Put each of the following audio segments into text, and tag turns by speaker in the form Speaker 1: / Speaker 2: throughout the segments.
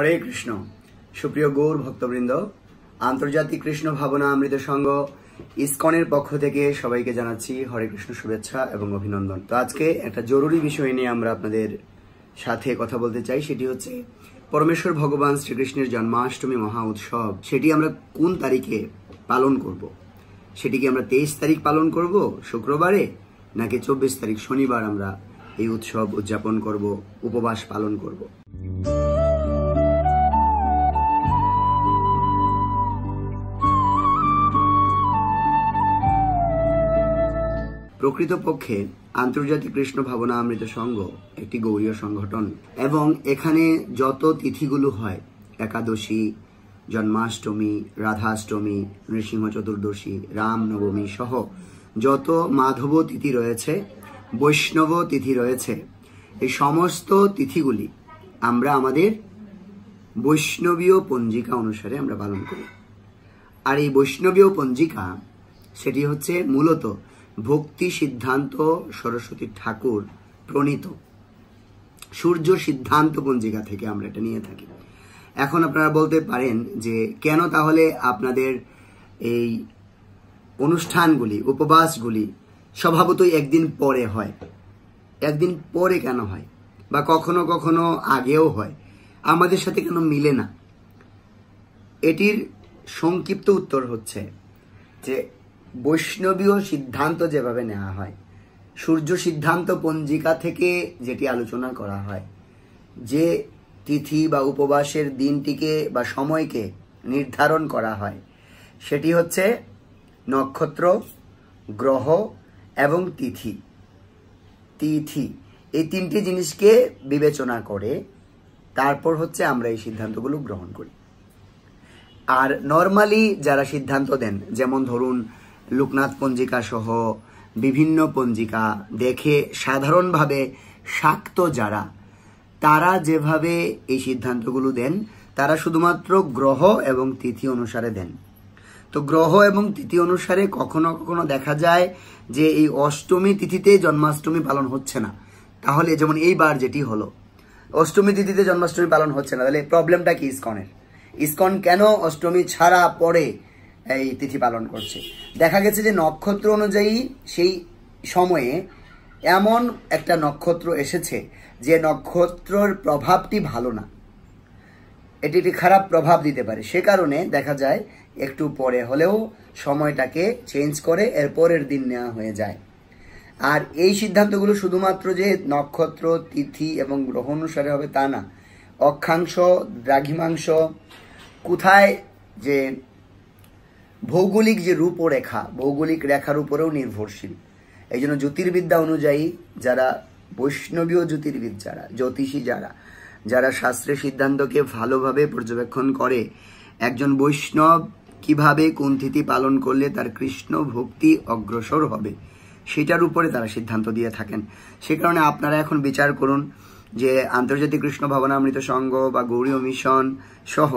Speaker 1: হরে কৃষ্ণ সুপ্রিয় গৌর ভক্তবৃন্দ আন্তর্জাতিক কৃষ্ণ ভাবনা অমৃত সংঘ ইসকনের পক্ষ থেকে সবাইকে জানাচ্ছি হরে কৃষ্ণ শুভেচ্ছা এবং অভিনন্দন তো আজকে একটা জরুরি বিষয় নিয়ে আমরা আপনাদের সাথে কথা বলতে চাই সেটি হচ্ছে পরমেশ্বর ভগবান শ্রীকৃষ্ণের জন্মাষ্টমী মহা উৎসব সেটি আমরা কোন তারিখে পালন করব। সেটি কি আমরা তেইশ তারিখ পালন করব শুক্রবারে নাকি চব্বিশ তারিখ শনিবার আমরা এই উৎসব উদযাপন করব উপবাস পালন করব। প্রকৃতপক্ষে আন্তর্জাতিক কৃষ্ণ ভাবনা আমৃত সংঘ একটি গৌরীয় সংগঠন এবং এখানে যত তিথিগুলো হয় একাদশী জন্মাষ্টমী রাধাষ্টমী নৃসিংহ চতুর্দশী রামনবমী সহ যত মাধব তিথি রয়েছে বৈষ্ণব তিথি রয়েছে এই সমস্ত তিথিগুলি আমরা আমাদের বৈষ্ণবীয় পঞ্জিকা অনুসারে আমরা পালন করি আর এই বৈষ্ণবীয় পঞ্জিকা সেটি হচ্ছে মূলত ভক্তি সিদ্ধান্ত সরস্বতী ঠাকুর প্রণীত সূর্য সিদ্ধান্ত পঞ্জিকা থেকে আমরা এটা নিয়ে থাকি এখন আপনারা বলতে পারেন যে কেন তাহলে আপনাদের এই অনুষ্ঠানগুলি উপবাসগুলি স্বভাবতই একদিন পরে হয় একদিন পরে কেন হয় বা কখনো কখনো আগেও হয় আমাদের সাথে কেন মিলে না এটির সংক্ষিপ্ত উত্তর হচ্ছে যে বৈষ্ণবীয় সিদ্ধান্ত যেভাবে নেওয়া হয় সূর্য সিদ্ধান্ত পঞ্জিকা থেকে যেটি আলোচনা করা হয় যে তিথি বা উপবাসের দিনটিকে বা সময়কে নির্ধারণ করা হয় সেটি হচ্ছে নক্ষত্র গ্রহ এবং তিথি তিথি এই তিনটি জিনিসকে বিবেচনা করে তারপর হচ্ছে আমরা এই সিদ্ধান্তগুলো গ্রহণ করি আর নর্মালি যারা সিদ্ধান্ত দেন যেমন ধরুন লোকনাথ পঞ্জিকা সহ বিভিন্ন পঞ্জিকা দেখে সাধারণভাবে শাক্ত যারা তারা যেভাবে এই সিদ্ধান্তগুলো দেন তারা শুধুমাত্র গ্রহ এবং তিথি অনুসারে দেন তো গ্রহ এবং তিথি অনুসারে কখনো কখনো দেখা যায় যে এই অষ্টমী তিথিতে জন্মাষ্টমী পালন হচ্ছে না তাহলে যেমন এইবার যেটি হলো অষ্টমী তিথিতে জন্মাষ্টমী পালন হচ্ছে না তাহলে প্রবলেমটা কি ইস্কনের ইস্কন কেন অষ্টমী ছাড়া পরে এই তিথি পালন করছে দেখা গেছে যে নক্ষত্র অনুযায়ী সেই সময়ে এমন একটা নক্ষত্র এসেছে যে নক্ষত্রর প্রভাবটি ভালো না এটি একটি খারাপ প্রভাব দিতে পারে সে কারণে দেখা যায় একটু পরে হলেও সময়টাকে চেঞ্জ করে এর পরের দিন নেওয়া হয়ে যায় আর এই সিদ্ধান্তগুলো শুধুমাত্র যে নক্ষত্র তিথি এবং গ্রহ অনুসারে হবে তা না অক্ষাংশ দ্রাঘিমাংশ কোথায় যে ভৌগোলিক যে রূপরেখা ভৌগোলিক রেখার উপরেও নির্ভরশীল এই জন্য জ্যোতির্বিদ্যা অনুযায়ী যারা বৈষ্ণবীয় জ্যোতির্বিদ যারা জ্যোতিষী যারা যারা শাস্ত্রের সিদ্ধান্তকে ভালোভাবে পর্যবেক্ষণ করে একজন বৈষ্ণব কিভাবে কোন তিথি পালন করলে তার কৃষ্ণ ভক্তি অগ্রসর হবে সেটার উপরে তারা সিদ্ধান্ত দিয়ে থাকেন সে কারণে আপনারা এখন বিচার করুন যে আন্তর্জাতিক কৃষ্ণ ভাবনামৃত সংঘ বা গৌরীয় মিশন সহ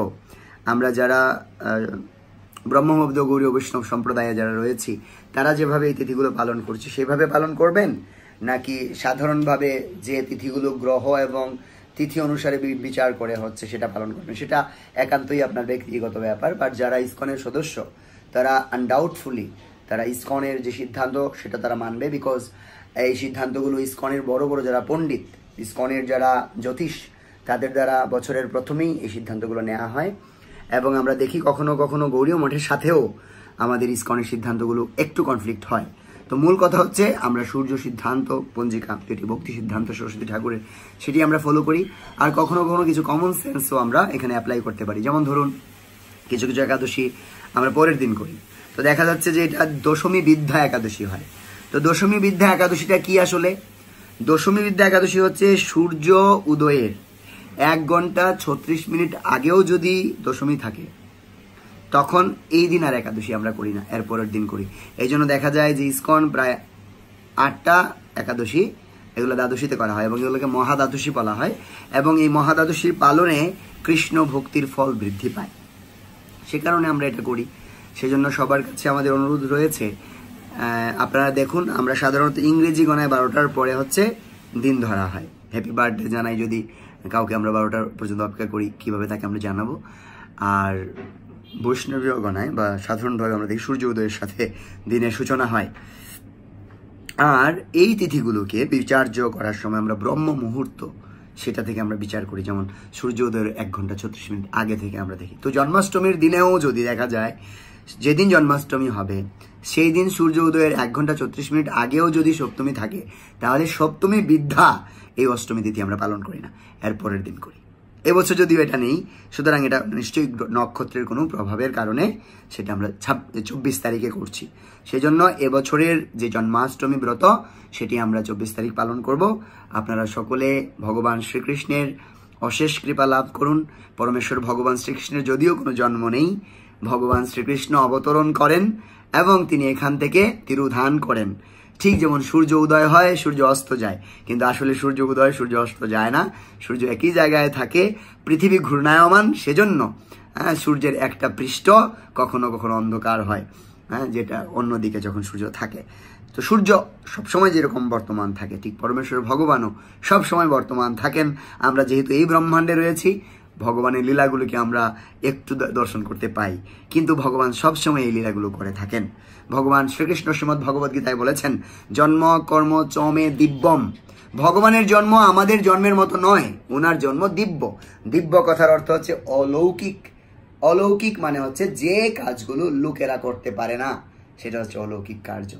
Speaker 1: আমরা যারা ব্রহ্মমব্দ গৌরী বৈষ্ণব সম্প্রদায়ে যারা রয়েছি তারা যেভাবে এই তিথিগুলো পালন করছে সেভাবে পালন করবেন নাকি সাধারণভাবে যে তিথিগুলো গ্রহ এবং তিথি অনুসারে বিচার করে হচ্ছে সেটা পালন করবেন সেটা একান্তই আপনার ব্যক্তিগত ব্যাপার বাট যারা ইসকনের সদস্য তারা আনডাউটফুলি তারা ইসকনের যে সিদ্ধান্ত সেটা তারা মানবে বিকজ এই সিদ্ধান্তগুলো ইসকনের বড় বড় যারা পণ্ডিত ইসকনের যারা জ্যোতিষ তাদের দ্বারা বছরের প্রথমেই এই সিদ্ধান্তগুলো নেওয়া হয় এবং আমরা দেখি কখনো কখনো গৌরীয় মঠের সাথেও আমাদের ইস্কনের সিদ্ধান্তগুলো একটু কনফ্লিক্ট হয় তো মূল কথা হচ্ছে আমরা সূর্য সিদ্ধান্ত পঞ্জিকা যেটি ভক্তি সিদ্ধান্ত সরস্বতী ঠাকুরের সেটি আমরা ফলো করি আর কখনো কখনো কিছু কমন সেন্সও আমরা এখানে অ্যাপ্লাই করতে পারি যেমন ধরুন কিছু কিছু একাদশী আমরা পরের দিন করি তো দেখা যাচ্ছে যে এটা দশমী বিদ্যা একাদশী হয় তো দশমী বিদ্যা একাদশীটা কি আসলে দশমী বিদ্যা একাদশী হচ্ছে সূর্য উদয়ের এক ঘন্টা ছত্রিশ মিনিট আগেও যদি দশমী থাকে তখন এই দিন আর একাদশী আমরা করি না এরপরের দিন করি এই জন্য দেখা যায় যে ইস্কন প্রায় আটটা একাদশী এগুলো দ্বাদশীতে করা হয় এবং এগুলোকে মহাদ্বাদশী বলা হয় এবং এই মহাদ্বাদশীর পালনে কৃষ্ণ ভক্তির ফল বৃদ্ধি পায় সে কারণে আমরা এটা করি সেজন্য সবার কাছে আমাদের অনুরোধ রয়েছে আপনারা দেখুন আমরা সাধারণত ইংরেজি গণায় বারোটার পরে হচ্ছে দিন ধরা হয় হ্যাপি বার্থডে জানাই যদি কাউকে আমরা বারোটা পর্যন্ত অপেক্ষা করি কীভাবে তাকে আমরা জানাবো আর বৈষ্ণবীয় গণায় বা সাধারণভাবে আমরা দেখি সূর্য উদয়ের সাথে দিনের সূচনা হয় আর এই তিথিগুলোকে বিচার্য করার সময় আমরা ব্রহ্ম মুহূর্ত সেটা থেকে আমরা বিচার করি যেমন সূর্য উদয়ের এক ঘন্টা ছত্রিশ মিনিট আগে থেকে আমরা দেখি তো জন্মাষ্টমীর দিনেও যদি দেখা যায় যেদিন জন্মাষ্টমী হবে সেই দিন সূর্য উদয়ের এক ঘন্টা চত্রিশ মিনিট আগেও যদি সপ্তমী থাকে তাহলে সপ্তমী বিদ্যা এই অষ্টমী তিথি আমরা পালন করি না এর পরের দিন করি এবছর যদিও এটা নেই সুতরাং এটা নিশ্চয়ই নক্ষত্রের কোনো প্রভাবের কারণে সেটা আমরা চব্বিশ তারিখে করছি সেজন্য এবছরের যে জন্মাষ্টমী ব্রত সেটি আমরা চব্বিশ তারিখ পালন করব আপনারা সকলে ভগবান শ্রীকৃষ্ণের অশেষ কৃপা লাভ করুন পরমেশ্বর ভগবান শ্রীকৃষ্ণের যদিও কোনো জন্ম নেই ভগবান শ্রীকৃষ্ণ অবতরণ করেন এবং তিনি এখান থেকে তিরুধান করেন ঠিক যেমন সূর্য উদয় হয় সূর্য অস্ত যায় কিন্তু আসলে সূর্য উদয় সূর্য অস্ত যায় না সূর্য একই জায়গায় থাকে পৃথিবী ঘূর্ণায়মান সেজন্য হ্যাঁ সূর্যের একটা পৃষ্ঠ কখনো কখনো অন্ধকার হয় হ্যাঁ যেটা অন্যদিকে যখন সূর্য থাকে তো সূর্য সবসময় যেরকম বর্তমান থাকে ঠিক পরমেশ্বর ভগবানও সবসময় বর্তমান থাকেন আমরা যেহেতু এই ব্রহ্মাণ্ডে রয়েছি ভগবানের লীলাগুলোকে আমরা একটু দর্শন করতে পাই কিন্তু ভগবান সবসময় এই লীলাগুলো করে থাকেন ভগবান শ্রীকৃষ্ণ শ্রীমদ ভগবদ্গীতায় বলেছেন জন্ম কর্ম চমে দিব্যম ভগবানের জন্ম আমাদের জন্মের মতো নয় ওনার জন্ম দিব্য দিব্য কথার অর্থ হচ্ছে অলৌকিক অলৌকিক মানে হচ্ছে যে কাজগুলো লোকেরা করতে পারে না সেটা হচ্ছে অলৌকিক কার্য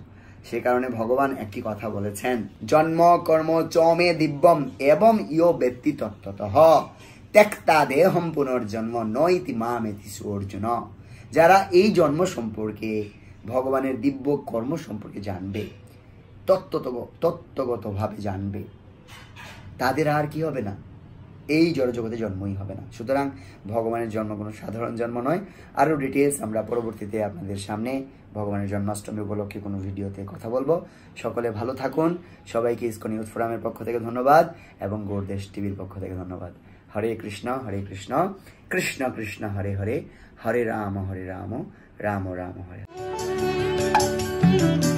Speaker 1: সে কারণে ভগবান একটি কথা বলেছেন জন্ম কর্ম চমে দিব্যম এবং ইয় ব্যক্তি তত্ত্বত ত্যাক্তা দেহম পুনর্জন্ম নইতি মামেতি অর্জুন যারা এই জন্ম সম্পর্কে ভগবানের দিব্য কর্ম সম্পর্কে জানবে তত্ত্বগতভাবে জানবে তাদের আর কি হবে না এই জড়জগতে জন্মই হবে না সুতরাং ভগবানের জন্ম কোনো সাধারণ জন্ম নয় আরও ডিটেলস আমরা পরবর্তীতে আপনাদের সামনে ভগবানের জন্মাষ্টমী উপলক্ষে কোনো ভিডিওতে কথা বলবো সকলে ভালো থাকুন সবাইকে ইসকন নিউজ ফোরামের পক্ষ থেকে ধন্যবাদ এবং গোরদেশ টিভির পক্ষ থেকে ধন্যবাদ ହରେ କୃଷ୍ଣ ହରେ କୃଷ୍ଣ କୃଷ୍ଣ କୃଷ୍ଣ ହରେ ହରେ ହରେ ରାମ ହରେ ରାମ ରାମ ରାମ ହରେ Thank you.